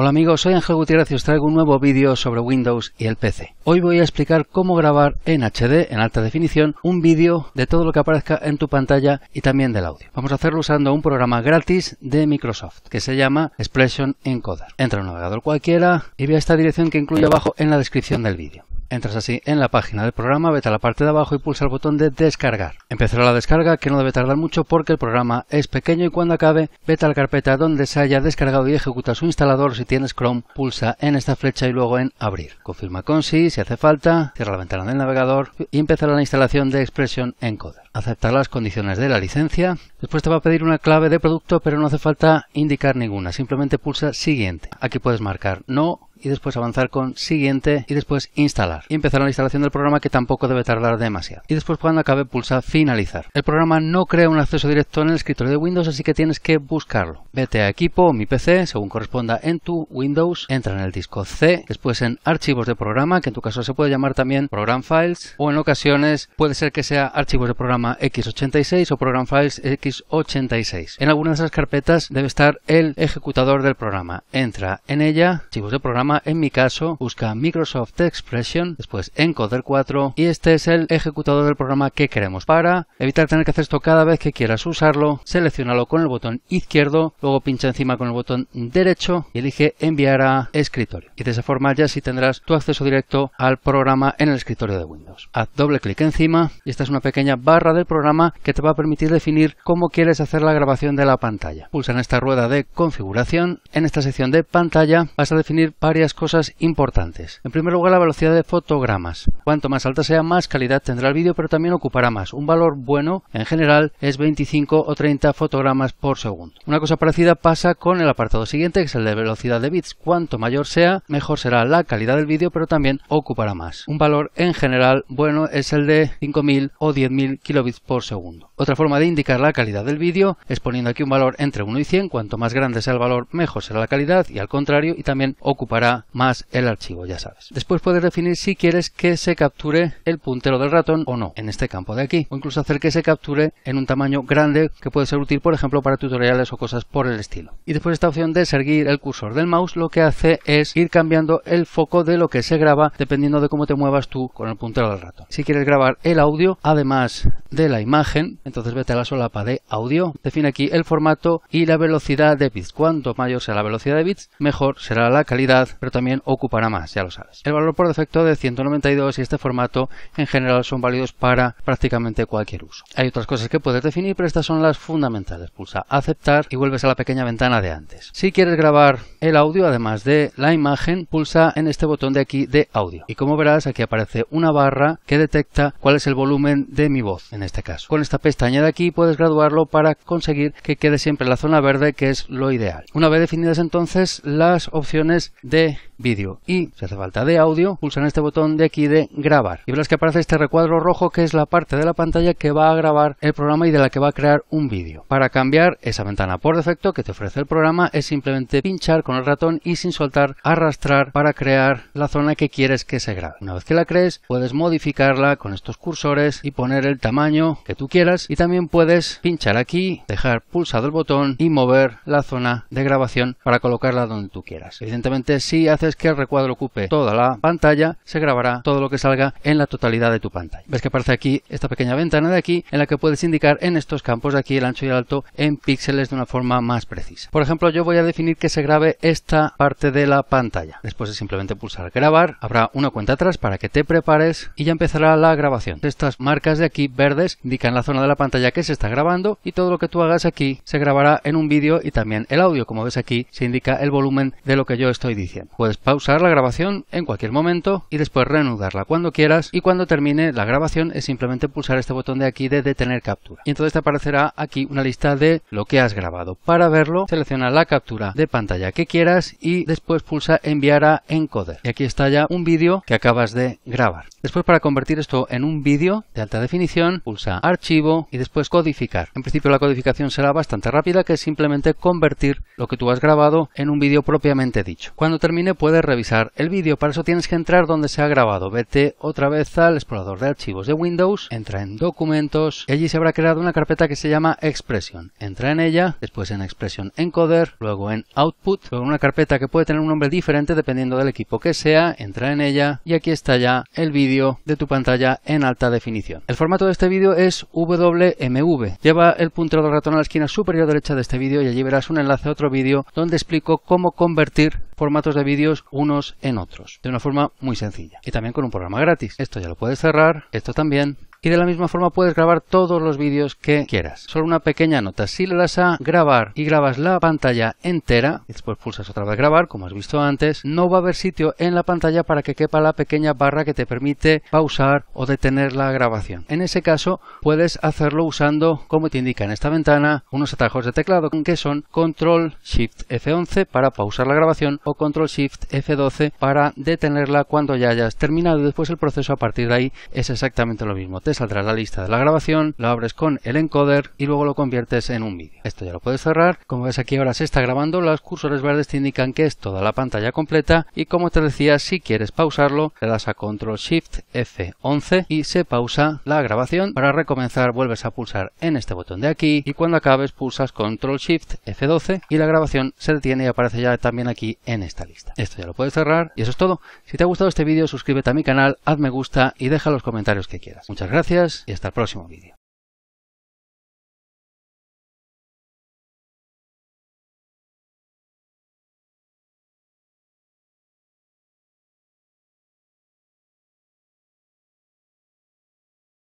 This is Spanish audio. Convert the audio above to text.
Hola amigos, soy Ángel Gutiérrez y os traigo un nuevo vídeo sobre Windows y el PC. Hoy voy a explicar cómo grabar en HD, en alta definición, un vídeo de todo lo que aparezca en tu pantalla y también del audio. Vamos a hacerlo usando un programa gratis de Microsoft que se llama Expression Encoder. Entra en un navegador cualquiera y ve a esta dirección que incluyo abajo en la descripción del vídeo. Entras así en la página del programa, vete a la parte de abajo y pulsa el botón de descargar. Empezará la descarga que no debe tardar mucho porque el programa es pequeño y cuando acabe vete a la carpeta donde se haya descargado y ejecuta su instalador. Si tienes Chrome pulsa en esta flecha y luego en abrir. Confirma con sí si hace falta, cierra la ventana del navegador y empezará la instalación de Expression Encoder. Acepta las condiciones de la licencia. Después te va a pedir una clave de producto pero no hace falta indicar ninguna, simplemente pulsa siguiente. Aquí puedes marcar no y después avanzar con siguiente y después instalar. Y empezar la instalación del programa que tampoco debe tardar demasiado. Y después cuando acabe pulsa finalizar. El programa no crea un acceso directo en el escritorio de Windows, así que tienes que buscarlo. Vete a equipo, mi PC, según corresponda en tu Windows, entra en el disco C, después en archivos de programa, que en tu caso se puede llamar también program files, o en ocasiones puede ser que sea archivos de programa x86 o program files x86. En alguna de esas carpetas debe estar el ejecutador del programa. Entra en ella, archivos de programa, en mi caso, busca Microsoft Expression, después Encoder 4 y este es el ejecutador del programa que queremos. Para evitar tener que hacer esto cada vez que quieras usarlo, seleccionalo con el botón izquierdo, luego pincha encima con el botón derecho y elige enviar a escritorio. Y de esa forma ya sí tendrás tu acceso directo al programa en el escritorio de Windows. Haz doble clic encima y esta es una pequeña barra del programa que te va a permitir definir cómo quieres hacer la grabación de la pantalla. Pulsa en esta rueda de configuración. En esta sección de pantalla vas a definir para cosas importantes. En primer lugar, la velocidad de fotogramas. Cuanto más alta sea, más calidad tendrá el vídeo, pero también ocupará más. Un valor bueno, en general, es 25 o 30 fotogramas por segundo. Una cosa parecida pasa con el apartado siguiente, que es el de velocidad de bits. Cuanto mayor sea, mejor será la calidad del vídeo, pero también ocupará más. Un valor en general bueno es el de 5.000 o 10.000 kilobits por segundo. Otra forma de indicar la calidad del vídeo es poniendo aquí un valor entre 1 y 100, cuanto más grande sea el valor mejor será la calidad y al contrario y también ocupará más el archivo, ya sabes. Después puedes definir si quieres que se capture el puntero del ratón o no en este campo de aquí o incluso hacer que se capture en un tamaño grande que puede ser útil por ejemplo para tutoriales o cosas por el estilo. Y después esta opción de seguir el cursor del mouse lo que hace es ir cambiando el foco de lo que se graba dependiendo de cómo te muevas tú con el puntero del ratón. Si quieres grabar el audio además de la imagen entonces vete a la solapa de audio, define aquí el formato y la velocidad de bits. Cuanto mayor sea la velocidad de bits, mejor será la calidad, pero también ocupará más, ya lo sabes. El valor por defecto de 192 y este formato en general son válidos para prácticamente cualquier uso. Hay otras cosas que puedes definir, pero estas son las fundamentales. Pulsa aceptar y vuelves a la pequeña ventana de antes. Si quieres grabar el audio, además de la imagen, pulsa en este botón de aquí de audio. Y como verás, aquí aparece una barra que detecta cuál es el volumen de mi voz, en este caso. Con esta pestaña pestaña de aquí puedes graduarlo para conseguir que quede siempre la zona verde, que es lo ideal. Una vez definidas entonces las opciones de vídeo y si hace falta de audio, pulsan este botón de aquí de grabar y verás que aparece este recuadro rojo que es la parte de la pantalla que va a grabar el programa y de la que va a crear un vídeo. Para cambiar esa ventana por defecto que te ofrece el programa es simplemente pinchar con el ratón y sin soltar arrastrar para crear la zona que quieres que se grabe. Una vez que la crees puedes modificarla con estos cursores y poner el tamaño que tú quieras y también puedes pinchar aquí, dejar pulsado el botón y mover la zona de grabación para colocarla donde tú quieras. Evidentemente si haces que el recuadro ocupe toda la pantalla se grabará todo lo que salga en la totalidad de tu pantalla. Ves que aparece aquí esta pequeña ventana de aquí en la que puedes indicar en estos campos de aquí el ancho y el alto en píxeles de una forma más precisa. Por ejemplo yo voy a definir que se grabe esta parte de la pantalla. Después de simplemente pulsar grabar habrá una cuenta atrás para que te prepares y ya empezará la grabación. Estas marcas de aquí verdes indican la zona de la pantalla que se está grabando y todo lo que tú hagas aquí se grabará en un vídeo y también el audio. Como ves aquí se indica el volumen de lo que yo estoy diciendo. Puedes pausar la grabación en cualquier momento y después reanudarla cuando quieras y cuando termine la grabación es simplemente pulsar este botón de aquí de detener captura. Y entonces te aparecerá aquí una lista de lo que has grabado. Para verlo selecciona la captura de pantalla que quieras y después pulsa enviar a encoder. Y aquí está ya un vídeo que acabas de grabar. Después para convertir esto en un vídeo de alta definición pulsa archivo y después codificar. En principio la codificación será bastante rápida, que es simplemente convertir lo que tú has grabado en un vídeo propiamente dicho. Cuando termine puedes revisar el vídeo, para eso tienes que entrar donde se ha grabado. Vete otra vez al explorador de archivos de Windows, entra en documentos y allí se habrá creado una carpeta que se llama Expression. Entra en ella, después en Expression Encoder, luego en Output, luego una carpeta que puede tener un nombre diferente dependiendo del equipo que sea, entra en ella y aquí está ya el vídeo de tu pantalla en alta definición. El formato de este vídeo es w WMV. Lleva el puntero de ratón a la esquina superior derecha de este vídeo y allí verás un enlace a otro vídeo donde explico cómo convertir formatos de vídeos unos en otros, de una forma muy sencilla y también con un programa gratis. Esto ya lo puedes cerrar, esto también, y de la misma forma puedes grabar todos los vídeos que quieras. Solo una pequeña nota. Si le das a grabar y grabas la pantalla entera, y después pulsas otra vez grabar, como has visto antes, no va a haber sitio en la pantalla para que quepa la pequeña barra que te permite pausar o detener la grabación. En ese caso, puedes hacerlo usando, como te indica en esta ventana, unos atajos de teclado que son Control Shift F11 para pausar la grabación o Control Shift F12 para detenerla cuando ya hayas terminado después el proceso a partir de ahí es exactamente lo mismo saldrá la lista de la grabación, lo abres con el encoder y luego lo conviertes en un vídeo. Esto ya lo puedes cerrar. Como ves aquí ahora se está grabando, los cursores verdes te indican que es toda la pantalla completa y como te decía, si quieres pausarlo, le das a Control Shift F11 y se pausa la grabación. Para recomenzar vuelves a pulsar en este botón de aquí y cuando acabes pulsas Control Shift F12 y la grabación se detiene y aparece ya también aquí en esta lista. Esto ya lo puedes cerrar y eso es todo. Si te ha gustado este vídeo suscríbete a mi canal, haz me gusta y deja los comentarios que quieras. Muchas gracias gracias y hasta el próximo vídeo.